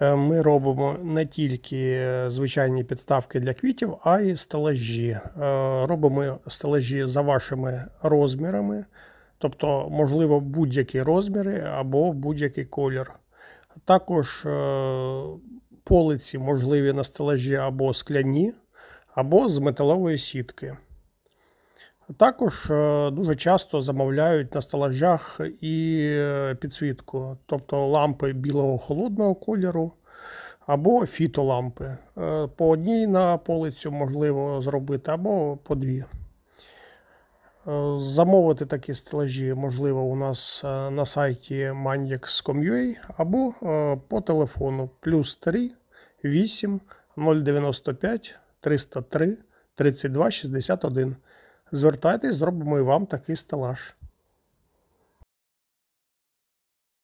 Е, ми робимо не тільки е, звичайні підставки для квітів, а й стелажі. Е, робимо стележі за вашими розмірами, тобто, можливо, будь-які розміри або будь-який колір. Також полиці можливі на стелажі або скляні, або з металевої сітки. Також е, дуже часто замовляють на стелажах і е, підсвітку, тобто лампи білого холодного кольору або фітолампи. Е, по одній на полицю можливо зробити, або по дві. Замовити такі стелажі можливо у нас на сайті maniax.com.ua або по телефону плюс 3 8 095 303 32 61. Звертайтесь, зробимо і вам такий стелаж.